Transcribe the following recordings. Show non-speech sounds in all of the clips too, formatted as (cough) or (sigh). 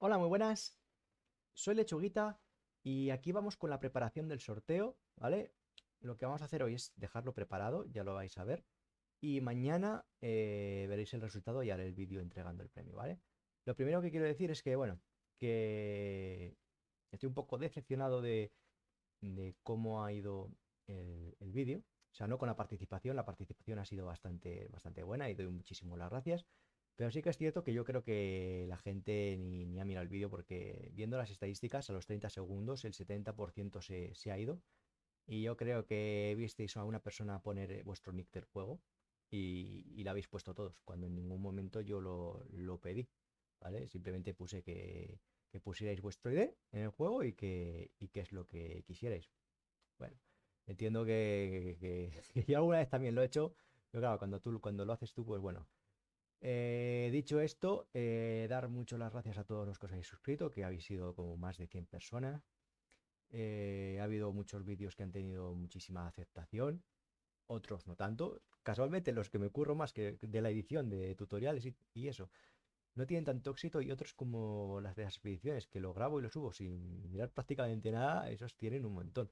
Hola, muy buenas. Soy Lechuguita y aquí vamos con la preparación del sorteo, ¿vale? Lo que vamos a hacer hoy es dejarlo preparado, ya lo vais a ver. Y mañana eh, veréis el resultado y haré el vídeo entregando el premio, ¿vale? Lo primero que quiero decir es que, bueno, que estoy un poco decepcionado de, cómo ha ido el, vídeo. O sea, no con la participación, la participación ha sido bastante, bastante buena y doy muchísimas las gracias. Pero sí que es cierto que yo creo que la gente ni, ni ha mirado el vídeo porque viendo las estadísticas, a los 30 segundos el 70% se, se, ha ido. Y yo creo que visteis a una persona poner vuestro nick del juego y, y lo habéis puesto todos, cuando en ningún momento yo lo, pedí. ¿Vale? Simplemente puse que, que, pusierais vuestro ID en el juego y que, y es lo que quisierais. Bueno, entiendo (laughs) que, yo alguna vez también lo he hecho, pero claro, cuando tú cuando lo haces tú, pues bueno, eh, dicho esto, eh, dar muchas las gracias a todos los que os habéis suscrito, que habéis sido como más de 100 personas. Eh, ha habido muchos vídeos que han tenido muchísima aceptación, otros no tanto. Casualmente los que me ocurro más que de la edición de tutoriales y, eso, no tienen tanto éxito y otros como las de las expediciones, que lo grabo y lo subo sin mirar prácticamente nada, esos tienen un montón.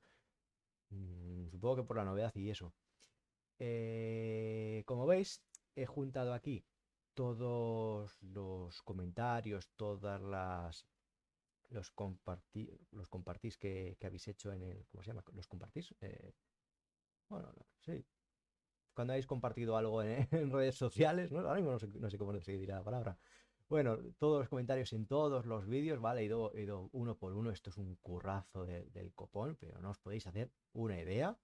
Mm, supongo que por la novedad y eso. como veis, he juntado aquí todos los comentarios, todas las los los compartís que, habéis hecho en el ¿cómo se llama? Los compartís. Eh, bueno, sí. Cuando habéis compartido algo en, (laughs) redes sociales, ¿no? ahora no sé, cómo decir la palabra. Bueno, todos los comentarios en todos los vídeos, ¿vale? He ido, uno por uno, esto es un currazo del copón, pero no os podéis hacer una idea.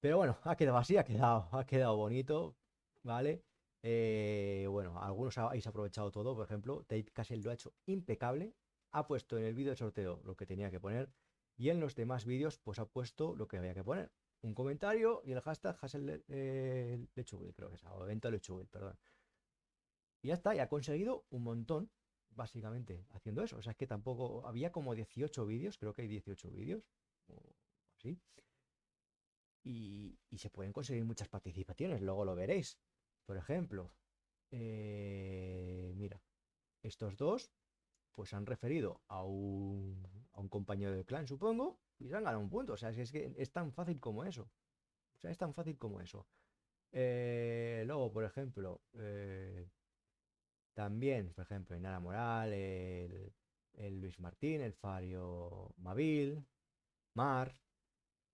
Pero bueno, ha quedado así, ha quedado, ha quedado bonito, ¿vale? Eh, bueno, algunos habéis aprovechado todo, por ejemplo, Tate Castle lo ha hecho impecable, ha puesto en el vídeo de sorteo lo que tenía que poner y en los demás vídeos pues ha puesto lo que había que poner. Un comentario y el hashtag hasel el creo que es, o Venta Lechugel, perdón. Y ya está, y ha conseguido un montón, básicamente, haciendo eso. O sea, es que tampoco, había como 18 vídeos, creo que hay 18 vídeos, o así. y se pueden conseguir muchas participaciones, luego lo veréis. Por ejemplo, eh, mira, estos dos pues han referido a un, a un compañero del clan, supongo, y se han ganado un punto. O sea, es que es tan fácil como eso. O sea, es tan fácil como eso. Eh, luego, por ejemplo, eh, también, por ejemplo, Inara Moral, el, Luis Martín, el Fario Mabil, Mar,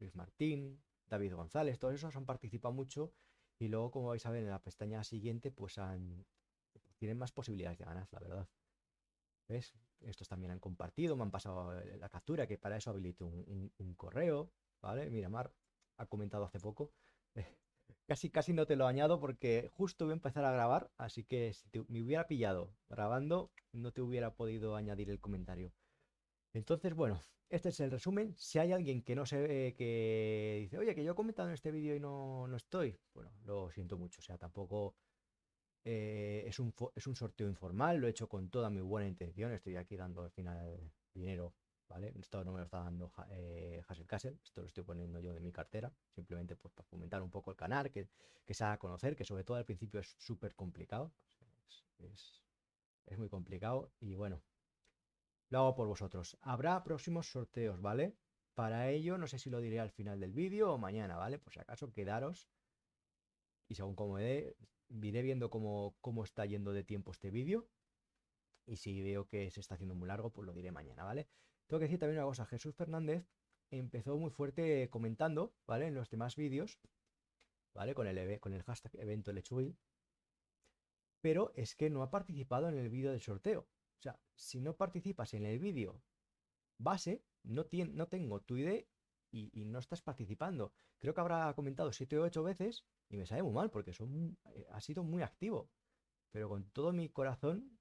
Luis Martín, David González, todos esos han participado mucho y luego, como vais a ver en la pestaña siguiente, pues, pues tienen más posibilidades de ganar, la verdad. ¿Ves? Estos también han compartido, me han pasado eh, la captura, que para eso habilito un, correo, ¿vale? Mar ha comentado hace poco. (laughs) casi, casi no te lo añado porque justo voy a empezar a grabar, así que si me hubiera pillado grabando, no te hubiera podido añadir el comentario. Entonces, bueno, este es el resumen. Si hay alguien que no se ve, que dice, oye, que yo he comentado en este vídeo y no, estoy, bueno, lo siento mucho. O sea, tampoco eh, es, un, sorteo informal, lo he hecho con toda mi buena intención. Estoy aquí dando al final dinero, ¿vale? Esto no me lo está dando eh, Hassel Castle, esto lo estoy poniendo yo de mi cartera, simplemente por pues, para fomentar un poco el canal, que, se haga conocer, que sobre todo al principio es súper complicado. es muy complicado y bueno, lo hago por vosotros. Habrá próximos sorteos, ¿vale? Para ello, no sé si lo diré al final del vídeo o mañana, ¿vale? Por si acaso, quedaros. Y según como me iré viendo cómo, cómo está yendo de tiempo este vídeo. Y si veo que se está haciendo muy largo, pues lo diré mañana, ¿vale? Tengo que decir también una cosa, Jesús Fernández empezó muy fuerte comentando, ¿vale? En los demás vídeos, ¿vale? Con el, con el hashtag evento lechuil. Pero es que no ha participado en el vídeo del sorteo. O sea, si no participas en el vídeo base, no, no tengo tu ID y, no estás participando. Creo que habrá comentado siete o ocho veces y me sabe muy mal porque eh, ha sido muy activo. Pero con todo mi corazón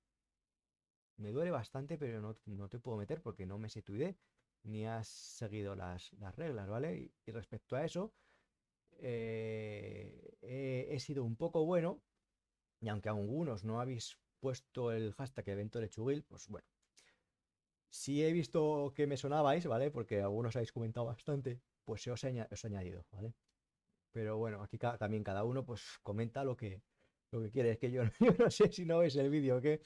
me duele bastante, pero no, te puedo meter porque no me sé tu ID ni has seguido las, reglas, ¿vale? Y, respecto a eso, eh, he, he sido un poco bueno y aunque algunos no habéis puesto el hashtag evento lechuguil, pues bueno. Si he visto que me sonabais, ¿vale? Porque algunos habéis comentado bastante, pues os os añadido, ¿vale? Pero bueno, aquí también cada uno pues comenta lo que, lo que quiere. Es que (laughs) yo, no sé si no veis el vídeo o qué,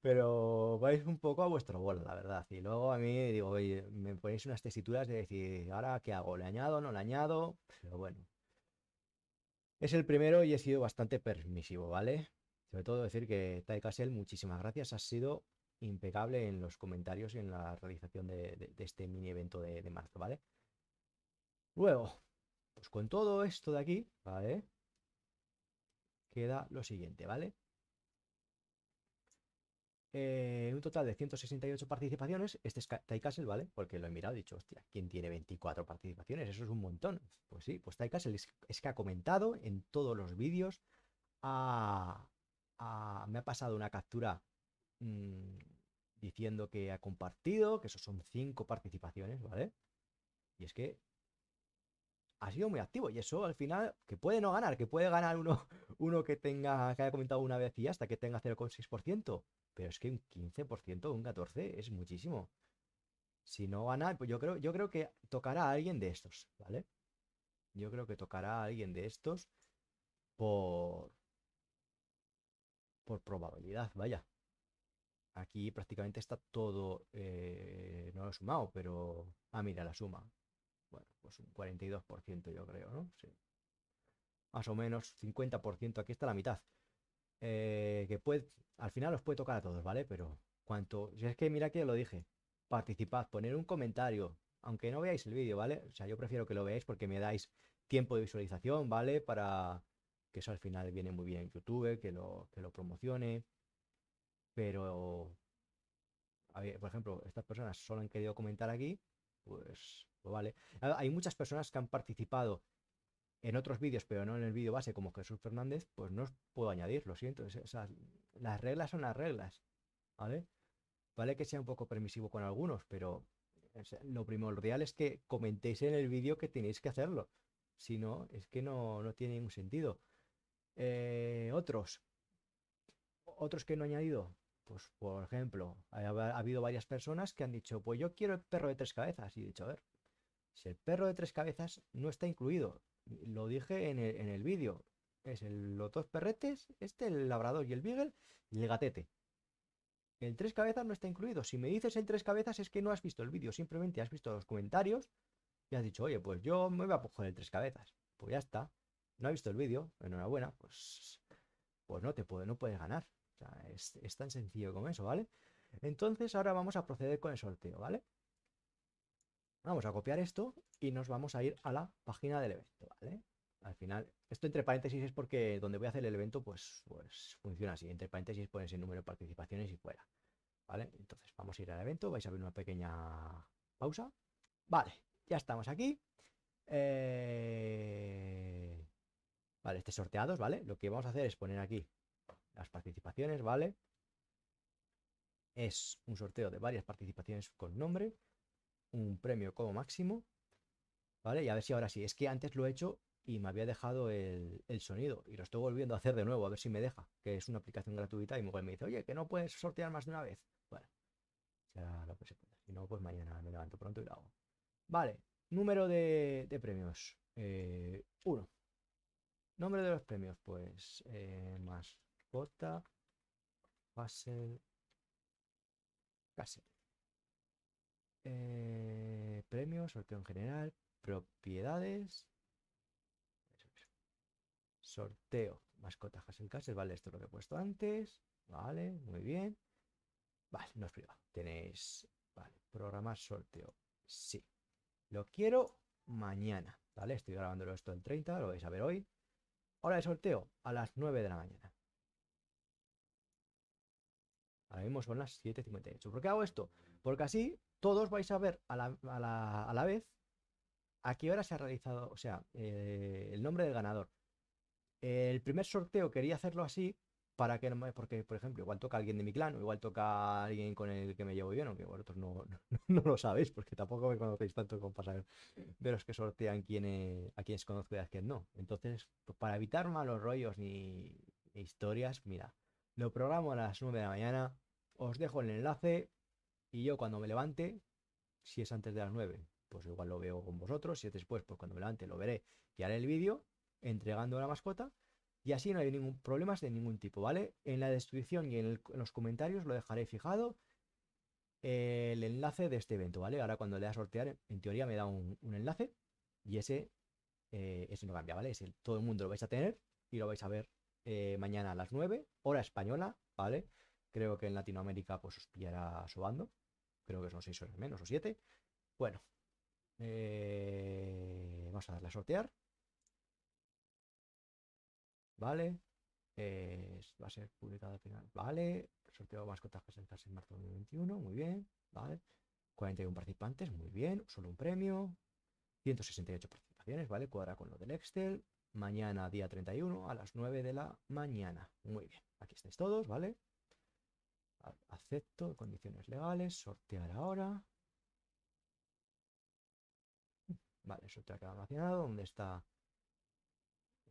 pero vais un poco a vuestro bola la verdad. Y luego a mí digo, me ponéis unas tesituras de decir, ahora qué hago, le añado, no le añado, pero bueno. Es el primero y he sido bastante permisivo, ¿vale? Sobre todo decir que Tai Casel, muchísimas gracias. Ha sido impecable en los comentarios y en la realización de, este mini evento de, marzo, ¿vale? Luego, pues con todo esto de aquí, ¿vale? Queda lo siguiente, ¿vale? Eh, un total de 168 participaciones. Este es Tai Castle, ¿vale? Porque lo he mirado y he dicho, hostia, ¿quién tiene 24 participaciones? Eso es un montón. Pues sí, pues Tai Castle es, que ha comentado en todos los vídeos, a... Ah, me ha pasado una captura mm, diciendo que ha compartido, que eso son cinco participaciones, ¿vale? Y es que ha sido muy activo y eso al final, que puede no ganar, que puede ganar uno, (laughs) uno que tenga, que haya comentado una vez y hasta que tenga 0,6%, pero es que un 15%, un 14% es muchísimo. Si no gana, pues yo creo, yo creo que tocará a alguien de estos, ¿vale? Yo creo que tocará a alguien de estos por, por probabilidad, vaya. Aquí prácticamente está todo, eh, no lo he sumado, pero... Ah, mira, la suma. Bueno, pues un 42% yo creo, ¿no? Sí. Más o menos 50%, aquí está la mitad. Eh, que puede, al final os puede tocar a todos, ¿vale? Pero cuanto, si es que mira que lo dije, participad, poner un comentario, aunque no veáis el vídeo, ¿vale? O sea, yo prefiero que lo veáis porque me dais tiempo de visualización, ¿vale? Para que eso al final viene muy bien en YouTube, que lo, que lo promocione, pero, por ejemplo, estas personas solo han querido comentar aquí, pues, pues vale. Hay muchas personas que han participado en otros vídeos, pero no en el vídeo base, como Jesús Fernández, pues no os puedo añadir, lo siento. las reglas son las reglas, ¿vale? Vale que sea un poco permisivo con algunos, pero lo primordial es que comentéis en el vídeo que tenéis que hacerlo. Si no, es que no, no tiene ningún sentido. Eh, otros. Otros que no he añadido. Pues, por ejemplo, ha, habido varias personas que han dicho, pues yo quiero el perro de tres cabezas. Y he dicho, a ver, si el perro de tres cabezas no está incluido, lo dije en el, vídeo, es el, los dos perretes, este, el labrador y el beagle, y el gatete. El tres cabezas no está incluido. Si me dices el tres cabezas es que no has visto el vídeo, simplemente has visto los comentarios y has dicho, oye, pues yo me voy a coger el tres cabezas. Pues ya está no ha visto el vídeo, enhorabuena, pues, pues no te puede, no puedes ganar. es, tan sencillo como eso, ¿vale? Entonces ahora vamos a proceder con el sorteo, ¿vale? Vamos a copiar esto y nos vamos a ir a la página del evento, ¿vale? Al final, esto entre paréntesis es porque donde voy a hacer el evento, pues, pues funciona así. Entre paréntesis pones el número de participaciones y fuera, ¿vale? Entonces vamos a ir al evento, vais a ver una pequeña pausa. Vale, ya estamos aquí. Eh Vale, este sorteados, ¿vale? Lo que vamos a hacer es poner aquí las participaciones, ¿vale? Es un sorteo de varias participaciones con nombre, un premio como máximo, ¿vale? Y a ver si ahora sí, es que antes lo he hecho y me había dejado el, sonido y lo estoy volviendo a hacer de nuevo, a ver si me deja, que es una aplicación gratuita y Google me dice, oye, que no puedes sortear más de una vez. Bueno, Si no, pues mañana me levanto pronto y lo hago. Vale, número de, premios. Eh, uno. Nombre de los premios, pues eh, mascota Basel Castle. Eh, premios, sorteo en general, propiedades. Sorteo, mascota Hassel Castle, vale, esto es lo que he puesto antes. Vale, muy bien. Vale, no es privado. Tenéis, vale, programar sorteo. Sí. Lo quiero mañana, ¿vale? Estoy grabando esto en 30, lo vais a ver hoy. Ahora de sorteo, a las 9 de la mañana. Ahora mismo son las 7.58. ¿Por qué hago esto? Porque así todos vais a ver a la, vez a qué hora se ha realizado, o sea, eh, el nombre del ganador. El primer sorteo quería hacerlo así para que no porque por ejemplo igual toca alguien de mi clan o igual toca alguien con el que me llevo bien aunque vosotros no, (laughs) lo sabéis porque tampoco me conocéis tanto como para veros que sortean quién a quienes conozco y a quienes no entonces para evitar malos rollos ni historias mira lo programo a las 9 de la mañana os dejo el enlace y yo cuando me levante si es antes de las 9 pues igual lo veo con vosotros si es después pues cuando me levante lo veré y haré el vídeo entregando la mascota y así no hay ningún problemas de ningún tipo, ¿vale? En la descripción y en, los comentarios lo dejaré fijado eh, el enlace de este evento, ¿vale? Ahora cuando le da sortear, en teoría me da un, enlace y eh, ese, no cambia, ¿vale? todo el mundo lo vais a tener y lo vais a ver eh, mañana a las 9, hora española, ¿vale? Creo que en Latinoamérica pues os pillará sobando, creo que son 6 horas menos o 7. Bueno, vamos a darle a sortear. Vale. va a ser publicado al final. Vale. Sorteo de mascotas presentarse en marzo de 2021. Muy bien. Vale. 41 participantes. Muy bien. Solo un premio. 168 participaciones. Vale. Cuadra con lo del Excel. Mañana, día 31, a las 9 de la mañana. Muy bien. Aquí estáis todos. Vale. Acepto. Condiciones legales. Sortear ahora. Vale. Sorteo ha quedado almacenado. ¿Dónde está?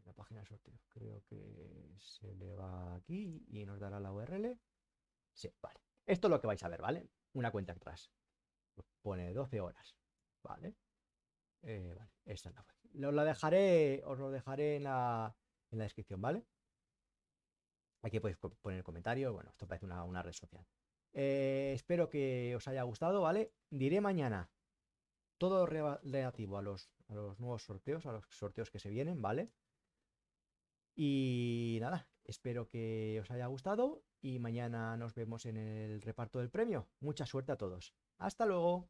la página de sorteos Creo que se le va aquí y nos dará la URL. Sí, vale. Esto es lo que vais a ver, ¿vale? Una cuenta atrás. Pues pone 12 horas, ¿vale? Eh, vale, esta es la web. Os la dejaré, os lo dejaré en la, descripción, ¿vale? Aquí podéis poner comentarios. Bueno, esto parece una, red social. Eh, espero que os haya gustado, ¿vale? Diré mañana todo relativo a los, a los nuevos sorteos, a los sorteos que se vienen, ¿vale? Y nada, espero que os haya gustado y mañana nos vemos en el reparto del premio. Mucha suerte a todos. Hasta luego.